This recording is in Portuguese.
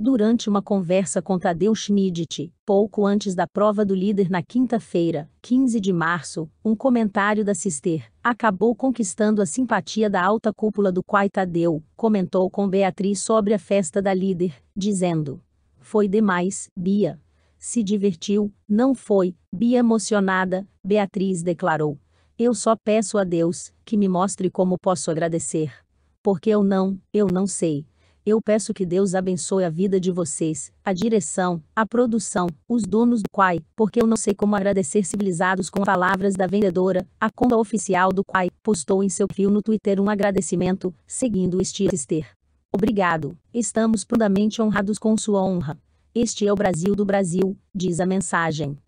Durante uma conversa com Tadeu Schmidt, pouco antes da prova do líder na quinta-feira, 15 de março, um comentário da Sister acabou conquistando a simpatia da alta cúpula do Quai Tadeu, comentou com Beatriz sobre a festa da líder, dizendo: Foi demais, Bia. Se divertiu, não foi, Bia emocionada, Beatriz declarou. Eu só peço a Deus que me mostre como posso agradecer. Porque eu não, eu não sei eu peço que Deus abençoe a vida de vocês, a direção, a produção, os donos do Quai, porque eu não sei como agradecer civilizados com palavras da vendedora, a conta oficial do Quai, postou em seu fio no Twitter um agradecimento, seguindo este ester. Obrigado, estamos profundamente honrados com sua honra. Este é o Brasil do Brasil, diz a mensagem.